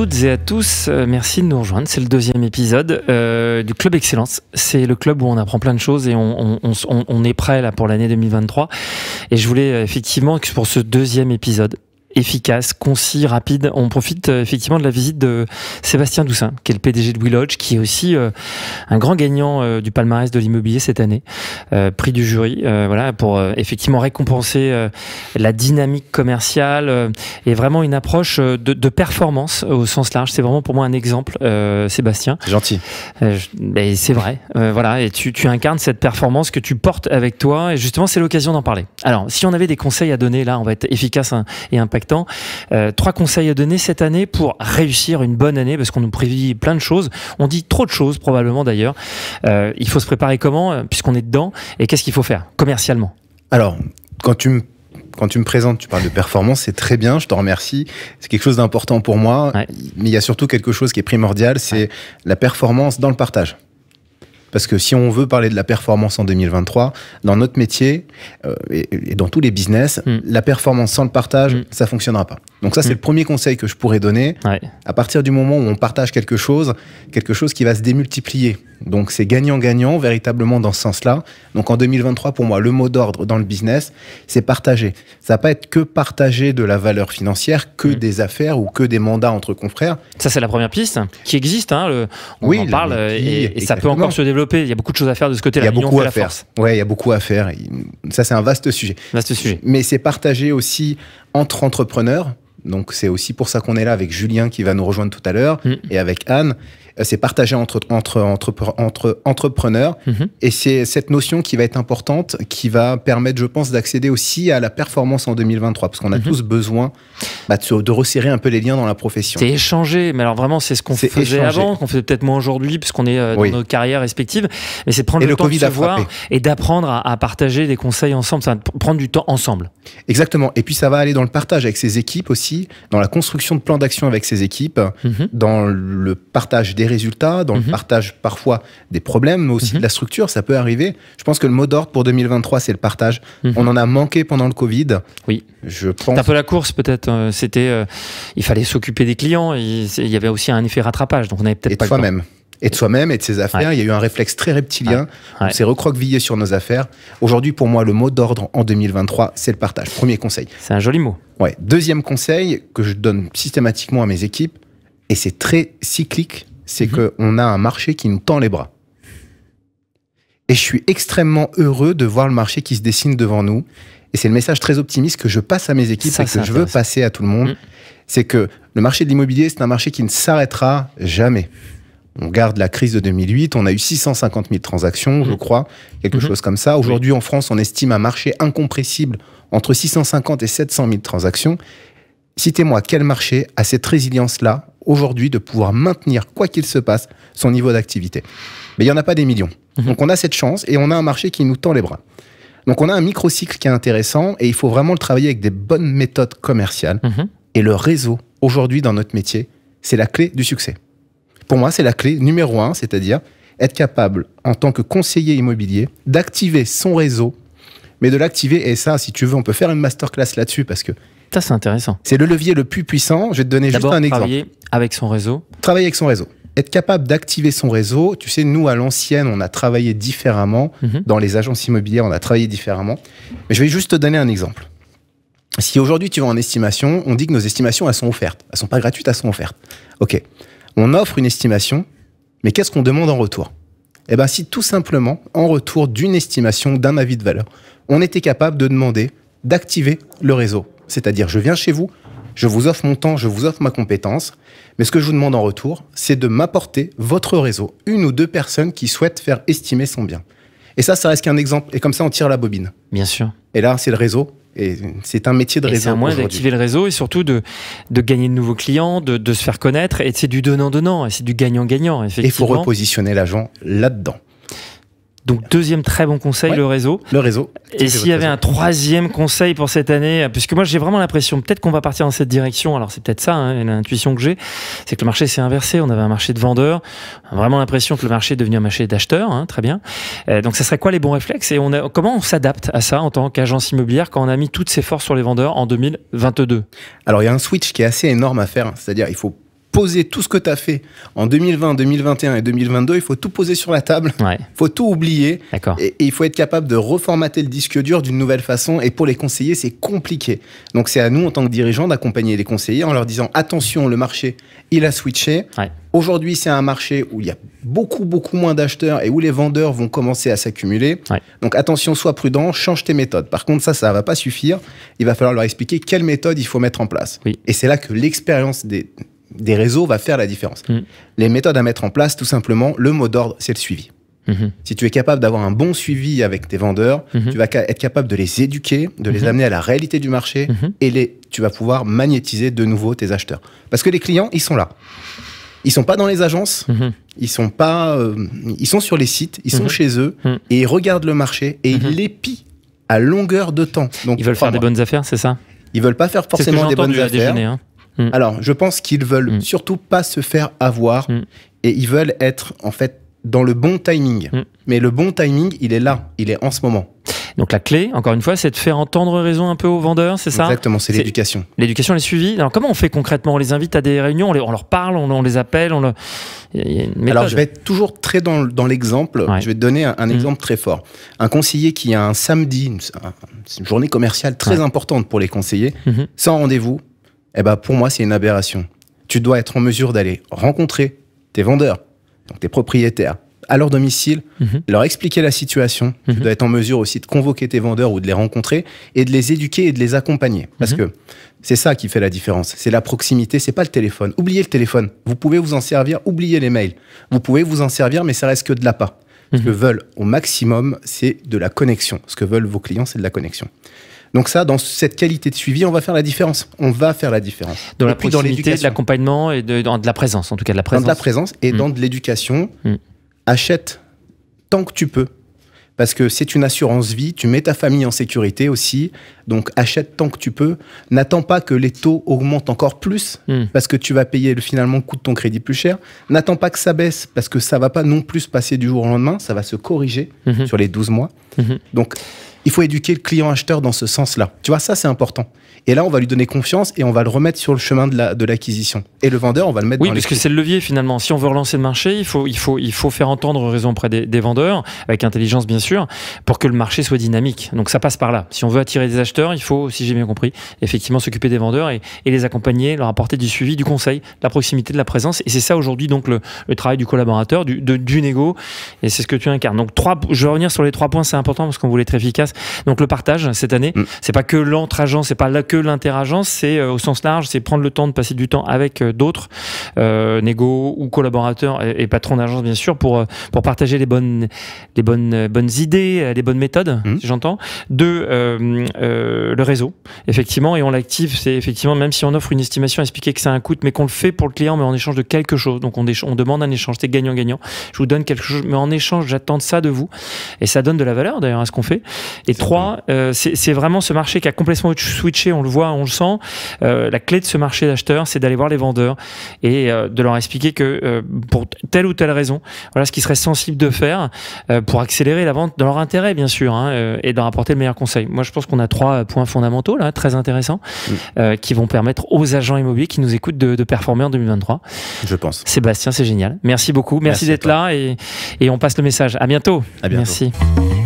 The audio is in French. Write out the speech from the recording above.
toutes et à tous, euh, merci de nous rejoindre. C'est le deuxième épisode euh, du Club Excellence. C'est le club où on apprend plein de choses et on, on est prêt là pour l'année 2023. Et je voulais euh, effectivement que pour ce deuxième épisode, efficace, concis, rapide. On profite euh, effectivement de la visite de Sébastien Doussin, qui est le PDG de Willodge, qui est aussi euh, un grand gagnant euh, du palmarès de l'immobilier cette année, prix du jury, voilà, pour effectivement récompenser la dynamique commerciale et vraiment une approche de, performance au sens large. C'est vraiment pour moi un exemple, Sébastien. Gentil. mais ben, c'est vrai, voilà, et tu, tu incarnes cette performance que tu portes avec toi, et justement c'est l'occasion d'en parler. Alors, si on avait des conseils à donner, là, on va être efficace hein, et impactant euh, trois conseils à donner cette année pour réussir une bonne année, parce qu'on nous prévit plein de choses. On dit trop de choses, probablement d'ailleurs. Euh, il faut se préparer comment, euh, puisqu'on est dedans, et qu'est-ce qu'il faut faire commercialement Alors, quand tu me quand tu me présentes, tu parles de performance, c'est très bien, je te remercie. C'est quelque chose d'important pour moi, mais il y a surtout quelque chose qui est primordial, c'est la performance dans le partage. Parce que si on veut parler de la performance en 2023, dans notre métier euh, et, dans tous les business, hmm. la performance sans le partage, hmm. ça fonctionnera pas. Donc ça, c'est le mm. premier conseil que je pourrais donner. À partir du moment où on partage quelque chose, quelque chose qui va se démultiplier. Donc c'est gagnant-gagnant véritablement dans ce sens-là. Donc en 2023, pour moi, le mot d'ordre dans le business, c'est partager. Ça va pas être que partager de la valeur financière, que mm. des affaires ou que des mandats entre confrères. Ça, c'est la première piste qui existe. Hein, on en parle et, ça peut encore se développer. Il y a beaucoup de choses à faire de ce côté-là. Il y a beaucoup à faire. Ouais, il y a beaucoup à faire. Ça, c'est un vaste sujet. Vaste sujet. Mais c'est partager aussi entre entrepreneurs donc c'est aussi pour ça qu'on est là avec Julien qui va nous rejoindre tout à l'heure mm. et avec Anne. Euh, c'est partagé entre, entre, entre, entre entrepreneurs. Mhm. Et c'est cette notion qui va être importante, qui va permettre, je pense, d'accéder aussi à la performance en 2023, parce qu'on a mhm. tous besoin bah, de, resserrer un peu les liens dans la profession. C'est échanger, mais alors vraiment, c'est ce qu'on faisait avant, qu'on fait peut-être moins aujourd'hui, puisqu'on est euh, dans nos carrières respectives, mais c'est prendre le, temps de se voir et d'apprendre à, partager des conseils ensemble, ça prendre du temps ensemble. Exactement, et puis ça va aller dans le partage avec ses équipes aussi, dans la construction de plans d'action avec ses équipes, mhm. dans le partage des résultats, dans le mhm. partage parfois des problèmes, mais aussi de mhm. la structure. Ça peut arriver. Je pense que le mot d'ordre pour 2023, c'est le partage. Mhm. On en a manqué pendant le Covid. Oui. Je pense. un peu la course peut-être. Euh, c'était, euh, il fallait s'occuper des clients. Il, y avait aussi un effet rattrapage. Donc on avait peut-être pas. Et soi-même et de soi-même et de ses affaires. Il y a eu un réflexe très reptilien. On s'est recroquevillé sur nos affaires. Aujourd'hui, pour moi, le mot d'ordre en 2023, c'est le partage. Premier conseil. C'est un joli mot. Ouais. Deuxième conseil que je donne systématiquement à mes équipes, et c'est très cyclique, c'est que mhm. qu'on a un marché qui nous tend les bras. Et je suis extrêmement heureux de voir le marché qui se dessine devant nous. Et c'est le message très optimiste que je passe à mes équipes et que je veux passer à tout le monde. Mm. C'est que le marché de l'immobilier, c'est un marché qui ne s'arrêtera jamais. On garde la crise de 2008, on a eu 650 000 transactions, je mm. crois, quelque mm-hmm. chose comme ça. Aujourd'hui, en France, on estime un marché incompressible entre 650 et 700 000 transactions. Citez-moi quel marché a cette résilience-là aujourd'hui de pouvoir maintenir, quoi qu'il se passe, son niveau d'activité. Mais il n'y en a pas des millions. Mhm. Donc on a cette chance et on a un marché qui nous tend les bras. Donc on a un microcycle qui est intéressant et il faut vraiment le travailler avec des bonnes méthodes commerciales. Mhm. Et le réseau, aujourd'hui dans notre métier, c'est la clé du succès. Pour moi, c'est la clé numéro un, c'est-à-dire être capable, en tant que conseiller immobilier, d'activer son réseau, mais de l'activer. Et ça, si tu veux, on peut faire une masterclass là-dessus parce que ça, c'est intéressant. C'est le levier le plus puissant. Je vais te donner juste un exemple. Travailler avec son réseau. Travailler avec son réseau. Être capable d'activer son réseau. Tu sais, nous, à l'ancienne, on a travaillé différemment. Mhm. Dans les agences immobilières, on a travaillé différemment. Mais je vais juste te donner un exemple. Si aujourd'hui tu vas en estimation, on dit que nos estimations, elles sont offertes. Elles sont pas gratuites, elles sont offertes. OK. On offre une estimation, mais qu'est-ce qu'on demande en retour Eh bien, si tout simplement, en retour d'une estimation, d'un avis de valeur, on était capable de demander d'activer le réseau. C'est-à-dire, je viens chez vous, je vous offre mon temps, je vous offre ma compétence, mais ce que je vous demande en retour, c'est de m'apporter votre réseau, une ou deux personnes qui souhaitent faire estimer son bien. Et ça, ça reste qu'un exemple. Et comme ça, on tire la bobine. Bien sûr. Et là, c'est le réseau. Et c'est un métier de réseau. C'est un moyen d'activer le réseau et surtout de, de gagner de nouveaux clients, de, de se faire connaître. Et c'est du donnant-donnant, et c'est du gagnant-gagnant, effectivement. Et il faut repositionner l'agent là-dedans. Donc deuxième très bon conseil, le réseau. Le réseau. Et s'il y avait un troisième conseil pour cette année, puisque moi j'ai vraiment l'impression, peut-être qu'on va partir dans cette direction, alors c'est peut-être ça, hein, l'intuition que j'ai, c'est que le marché s'est inversé, on avait un marché de vendeurs, vraiment l'impression que le marché est devenu un marché d'acheteurs, hein, très bien. Euh, donc ça serait quoi les bons réflexes et on comment on s'adapte à ça en tant qu'agence immobilière quand on a mis toutes ses forces sur les vendeurs en 2022 Alors il y a un switch qui est assez énorme à faire, hein. c'est-à-dire il faut poser tout ce que tu as fait en 2020, 2021 et 2022. Il faut tout poser sur la table. Il faut tout oublier. Et, et, il faut être capable de reformater le disque dur d'une nouvelle façon. Et pour les conseillers, c'est compliqué. Donc c'est à nous, en tant que dirigeants, d'accompagner les conseillers en leur disant attention, le marché, il a switché. Aujourd'hui, c'est un marché où il y a beaucoup, beaucoup moins d'acheteurs et où les vendeurs vont commencer à s'accumuler. Donc attention, sois prudent, change tes méthodes. Par contre, ça, ça ne va pas suffire. Il va falloir leur expliquer quelle méthode il faut mettre en place. Et c'est là que l'expérience des des réseaux va faire la différence. Mm. Les méthodes à mettre en place, tout simplement, le mot d'ordre, c'est le suivi. Mm-hmm. Si tu es capable d'avoir un bon suivi avec tes vendeurs, mm-hmm. tu vas être capable de les éduquer, de les mm-hmm. amener à la réalité du marché et tu vas pouvoir magnétiser de nouveau tes acheteurs. Parce que les clients, ils sont là. Ils sont pas dans les agences, ils sont pas, euh, ils sont sur les sites, ils sont chez eux mm. et ils regardent le marché et ils l'épient à longueur de temps. ils veulent faire des bonnes affaires, c'est ça Ils veulent pas faire forcément des bonnes euh, affaires. Déjeuner, hein. Mm. Alors, je pense qu'ils veulent mm. surtout pas se faire avoir mm. et ils veulent être en fait dans le bon timing. Mais le bon timing, il est là, il est en ce moment. Donc la clé, encore une fois, c'est de faire entendre raison un peu aux vendeurs, c'est ça Exactement, c'est l'éducation. L'éducation, les suivis. Alors comment on fait concrètement On les invite à des réunions, on, leur parle, on, les appelle, on le... Alors je vais être toujours très dans, l'exemple. Je vais te donner un, exemple très fort. Un conseiller qui a un samedi, une, journée commerciale très importante pour les conseillers, mm-hmm. sans rendez-vous, eh ben pour moi, c'est une aberration. Tu dois être en mesure d'aller rencontrer tes vendeurs, donc tes propriétaires, à leur domicile, mhm. leur expliquer la situation. Tu mhm. dois être en mesure aussi de convoquer tes vendeurs ou de les rencontrer et de les éduquer et de les accompagner. Parce mhm. que c'est ça qui fait la différence. C'est la proximité, c'est pas le téléphone. Oubliez le téléphone. Vous pouvez vous en servir, oubliez les mails. Vous pouvez vous en servir, mais ça reste que de l'appât. Ce que veulent au maximum, c'est de la connexion. Ce que veulent vos clients, c'est de la connexion. Donc ça, dans cette qualité de suivi, on va faire la différence. On va faire la différence. Dans la proximité, dans de l'accompagnement et de, la présence, en tout cas de la présence. Dans de la présence et mm. dans de l'éducation. Mm. Achète tant que tu peux. Parce que c'est une assurance vie, tu mets ta famille en sécurité aussi, donc achète tant que tu peux. N'attends pas que les taux augmentent encore plus, mm. parce que tu vas payer le, finalement le coût de ton crédit plus cher. N'attends pas que ça baisse, parce que ça va pas non plus passer du jour au lendemain, ça va se corriger mm-hmm. sur les 12 mois. Mm-hmm. Donc il faut éduquer le client acheteur dans ce sens-là. Tu vois, ça c'est important. Et là, on va lui donner confiance et on va le remettre sur le chemin de l'acquisition. La, de et le vendeur, on va le mettre oui, parce que c'est le levier finalement. Si on veut relancer le marché, il faut, il faut, il faut faire entendre raison auprès des, vendeurs, avec intelligence bien sûr, pour que le marché soit dynamique. Donc ça passe par là. Si on veut attirer des acheteurs, il faut, si j'ai bien compris, effectivement s'occuper des vendeurs et, et, les accompagner, leur apporter du suivi, du conseil, de la proximité, de la présence. Et c'est ça aujourd'hui donc le, travail du collaborateur, du, de, du négo. Et c'est ce que tu incarnes. Donc trois, je vais revenir sur les trois points, c'est important parce qu'on voulait être efficace. Donc le partage cette année, mm. c'est pas que l'entre agent, c'est pas la que l'interagence, c'est euh, au sens large, c'est prendre le temps de passer du temps avec euh, d'autres, euh, négo ou collaborateurs et, patrons d'agence bien sûr, pour, pour partager les bonnes, les bonnes, bonnes idées, les bonnes méthodes, mmh. j'entends. Deux, le réseau, effectivement, et on l'active, c'est effectivement, même si on offre une estimation, expliquer que a un coût, mais qu'on le fait pour le client, mais en échange de quelque chose. Donc on, on demande un échange, c'est gagnant-gagnant. Je vous donne quelque chose, mais en échange, j'attends ça de vous. Et ça donne de la valeur d'ailleurs à ce qu'on fait. Et trois, c'est vraiment ce marché qui a complètement switché on le voit, on le sent. Euh, la clé de ce marché d'acheteurs, c'est d'aller voir les vendeurs et euh, de leur expliquer que euh, pour telle ou telle raison, voilà ce qui serait sensible de faire pour accélérer la vente dans leur intérêt, bien sûr, hein, et de leur apporter le meilleur conseil. Moi, je pense qu'on a trois points fondamentaux là, très intéressants, qui vont permettre aux agents immobiliers qui nous écoutent de, performer en 2023. Je pense. Sébastien, c'est génial. Merci beaucoup. Merci, d'être là et, on passe le message. À bientôt. À bientôt. Merci.